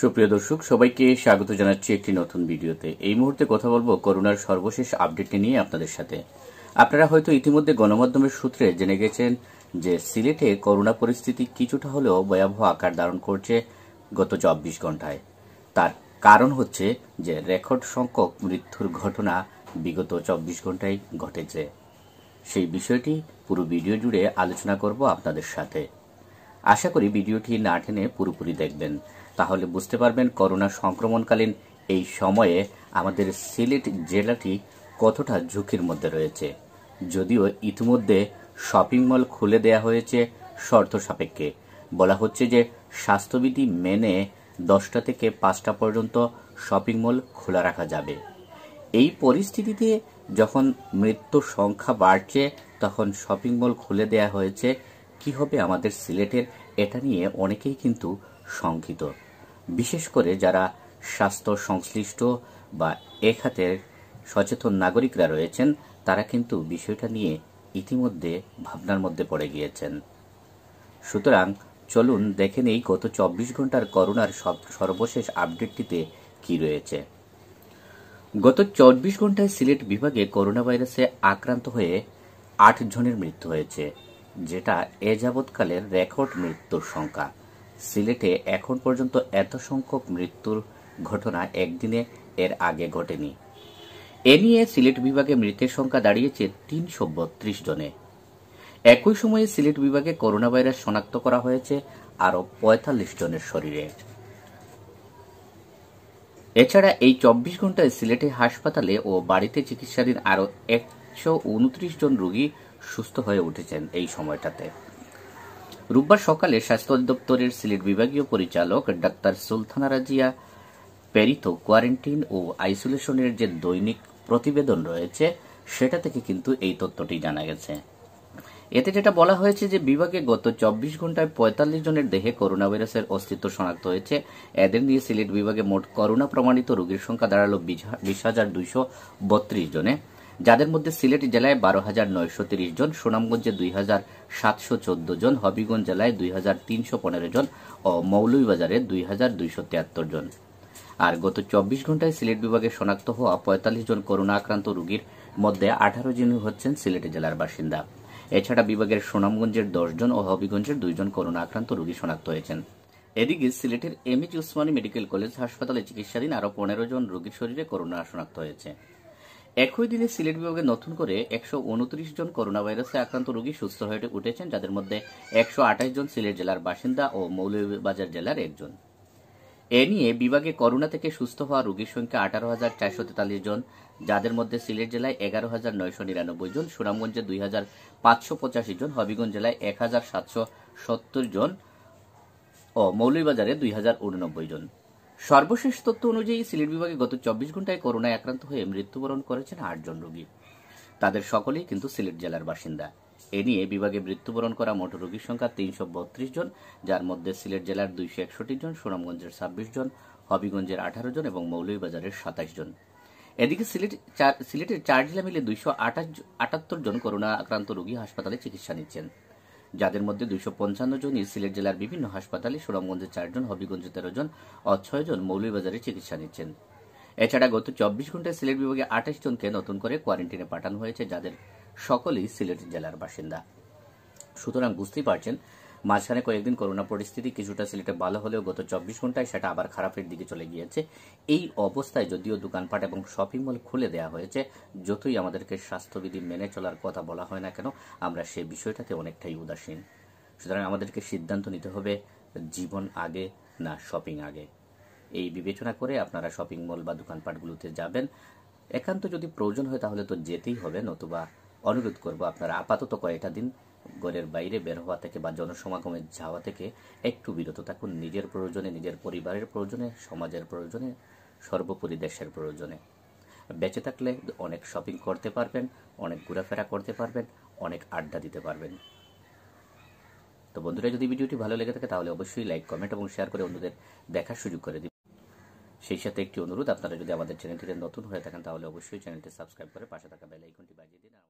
সুপ্রিয় দর্শক সবাইকে স্বাগত জানাচ্ছি একটি নতুন ভিডিওতে এই মুহূর্তে কথা বলবো করোনার সর্বশেষ আপডেটটি নিয়ে আপনাদের সাথে আপনারা হয়তো ইতিমধ্যে গণমাধ্যমের সূত্রে জেনে গেছেন যে সিলেটে করোনা পরিস্থিতি কিছুটা হলেও ভয়াবহ আকার ধারণ করছে গত চব্বিশ ঘন্টায় তার কারণ হচ্ছে যে রেকর্ড সংখ্যক মৃত্যুর ঘটনা বিগত চব্বিশ ঘন্টায় ঘটেছে সেই বিষয়টি পুরো ভিডিও জুড়ে আলোচনা করব আপনাদের সাথে আশা করি ভিডিওটি না টেনে পুরোপুরি দেখবেন তাহলে বুঝতে পারবেন করোনা সংক্রমণকালীন এই সময়ে আমাদের সিলেট জেলাটি কতটা ঝুঁকির মধ্যে রয়েছে যদিও ইতিমধ্যে শপিং মল খুলে দেয়া হয়েছে শর্ত সাপেক্ষে বলা হচ্ছে যে স্বাস্থ্যবিধি মেনে দশটা থেকে পাঁচটা পর্যন্ত শপিং মল খোলা রাখা যাবে এই পরিস্থিতিতে যখন মৃত্যুর সংখ্যা বাড়ছে তখন শপিং মল খুলে দেয়া হয়েছে কি হবে আমাদের সিলেটের এটা নিয়ে অনেকেই কিন্তু শঙ্কিত বিশেষ করে যারা স্বাস্থ্য সংশ্লিষ্ট বা এ খাতের সচেতন নাগরিকরা রয়েছেন তারা কিন্তু বিষয়টা নিয়ে ইতিমধ্যে ভাবনার মধ্যে পড়ে গিয়েছেন সুতরাং চলুন দেখে নেই গত চব্বিশ ঘন্টার করোনার সর্বশেষ আপডেটটিতে কি রয়েছে গত চব্বিশ ঘন্টায় সিলেট বিভাগে করোনা ভাইরাসে আক্রান্ত হয়ে আট জনের মৃত্যু হয়েছে যেটা এ যাবৎকালের রেকর্ড মৃত্যুর সংখ্যা সিলেটে এখন পর্যন্ত এত সংখ্যক মৃত্যুর ঘটনা একদিনে এর আগে ঘটেনি এ নিয়ে সিলেট বিভাগে মৃতের সংখ্যা দাঁড়িয়েছে তিনশো বত্রিশ জনে একই সময়ে সিলেট বিভাগে করোনা ভাইরাস শনাক্ত করা হয়েছে আরও পঁয়তাল্লিশ জনের শরীরে এছাড়া এই চব্বিশ ঘন্টায় সিলেটে হাসপাতালে ও বাড়িতে চিকিৎসাধীন আরও একশো উনত্রিশ জন রোগী সুস্থ হয়ে উঠেছেন এই সময়টাতে রোববার সকালে স্বাস্থ্য অধিদপ্তরের সিলেট বিভাগীয় পরিচালক ডাক্তার সুলতানা রাজিয়া প্যারিত কোয়ারেন্টিন ও আইসোলেশনের যে দৈনিক প্রতিবেদন রয়েছে সেটা থেকে কিন্তু এই তথ্যটি জানা গেছে এতে যেটা বলা হয়েছে যে বিভাগে গত চব্বিশ ঘন্টায় পঁয়তাল্লিশ জনের দেহে করোনা ভাইরাসের অস্তিত্ব শনাক্ত হয়েছে এদের নিয়ে সিলেট বিভাগে মোট করোনা প্রমাণিত রোগীর সংখ্যা দাঁড়ালো বিশ হাজার দুইশো বত্রিশ জনে যাদের মধ্যে সিলেট জেলায় বারো হাজার নয়শো তিরিশ জন সুনামগঞ্জে দুই হাজার সাতশো চোদ্দ জন হবিগঞ্জ জেলায় দুই হাজার তিনশো পনেরো জন ও মৌলভীবাজারে দুই হাজার দুইশো তিয়াত্তর জন আর গত চব্বিশ ঘন্টায় সিলেট বিভাগে শনাক্ত হওয়া পঁয়তাল্লিশ জন করোনা আক্রান্ত রোগীর মধ্যে আঠারো জন হচ্ছেন সিলেট জেলার বাসিন্দা এছাড়া বিভাগের সুনামগঞ্জের জন ও হবিগঞ্জের দুইজন করোনা আক্রান্ত রোগী শনাক্ত হয়েছেন এদিকে সিলেটের M H Osmani medical college হাসপাতালে চিকিৎসাধীন আরও পনেরো জন রোগীর শরীরে করোনা শনাক্ত হয়েছে একই দিনে সিলেট বিভাগে নতুন করে একশো উনত্রিশ জন করোনা ভাইরাসে আক্রান্ত রোগী সুস্থ হয়ে উঠেছেন যাদের মধ্যে একশো আঠাশ জন সিলেট জেলার বাসিন্দা ও মৌলভীবাজার জেলার একজন এ নিয়ে বিভাগে করোনা থেকে সুস্থ হওয়া রোগীর সংখ্যা আঠারো হাজার চারশো তেতাল্লিশ জন যাদের মধ্যে সিলেট জেলায় এগারো হাজার নয়শো নিরানব্বই জন সুনামগঞ্জে দুই হাজার পাঁচশো পঁচাশি জন হবিগঞ্জ জেলায় এক হাজার সাতশো সত্তর জন ও মৌলভীবাজারে দুই হাজার উননব্বই জন সর্বশেষ তথ্য অনুযায়ী সিলেট বিভাগে গত চব্বিশ ঘন্টায় করোনায় আক্রান্ত হয়ে মৃত্যুবরণ করেছেন আটজন রোগী তাদের সকলেই কিন্তু সিলেট জেলার বাসিন্দা এ নিয়ে বিভাগে মৃত্যুবরণ করা মোট রোগীর সংখ্যা তিনশো বত্রিশ জন যার মধ্যে সিলেট জেলার দুইশো একষট্টি জন সুনামগঞ্জের ছাব্বিশ জন হবিগঞ্জের আঠারো জন এবং মৌলভীবাজারের সাতাশ জন এদিকে সিলেট সিলেটের চার জেলা মিলে দুইশো আটাত্তর জন করোনা আক্রান্ত রোগী হাসপাতালে চিকিৎসা নিচ্ছেন যাদের মধ্যে দুইশো জন সিলেট জেলার বিভিন্ন হাসপাতালে সুনামগঞ্জে চারজন হবিগঞ্জে তেরো জন ও ছয়জন মৌলভীবাজারে চিকিৎসা নিচ্ছেন এছাড়া গত চব্বিশ ঘন্টায় সিলেট বিভাগে আঠাশ জনকে নতুন করে কোয়ারেন্টিনে পাঠানো হয়েছে যাদের সকলেই সিলেট জেলার বাসিন্দা সুতরাং বুঝতেই পারছেন মাঝখানে কয়েকদিন করোনা পরিস্থিতি কিছুটা সিলেটে ভালো হলেও গত চব্বিশ ঘন্টায় সেটা আবার খারাপের দিকে চলে গিয়েছে এই অবস্থায় যদিও দোকানপাট এবং শপিং মল খুলে দেওয়া হয়েছে যতই আমাদেরকে স্বাস্থ্যবিধি মেনে চলার কথা বলা হয় না কেন আমরা সে বিষয়টাতে অনেকটাই উদাসীন সুতরাং আমাদেরকে সিদ্ধান্ত নিতে হবে জীবন আগে না শপিং আগে এই বিবেচনা করে আপনারা শপিং মল বা দোকানপাটগুলোতে যাবেন একান্ত যদি প্রয়োজন হয় তাহলে তো যেতেই হবে নতুবা অনুরোধ করব আপনারা আপাতত কয়েকটা দিন ঘরের বাইরে বের হওয়া থেকে বা জনসমাগমে যাওয়া থেকে একটু বিরত থাকুন নিজের প্রয়োজনে নিজের পরিবারের প্রয়োজনে সমাজের প্রয়োজনে সর্বোপরি দেশের প্রয়োজনে বেঁচে থাকলে অনেক শপিং করতে পারবেন অনেক ঘোরাফেরা করতে পারবেন অনেক আড্ডা দিতে পারবেন তো বন্ধুরা যদি ভিডিওটি ভালো লেগে থাকে তাহলে অবশ্যই লাইক কমেন্ট এবং শেয়ার করে অন্যদের দেখার সুযোগ করে দিন সেই সাথে একটি অনুরোধ আপনারা যদি আমাদের চ্যানেলটিতে নতুন হয়ে থাকেন তাহলে অবশ্যই চ্যানেলটি সাবস্ক্রাইব করে পাশে থাকা বেল আইকনটি বাজিয়ে দিন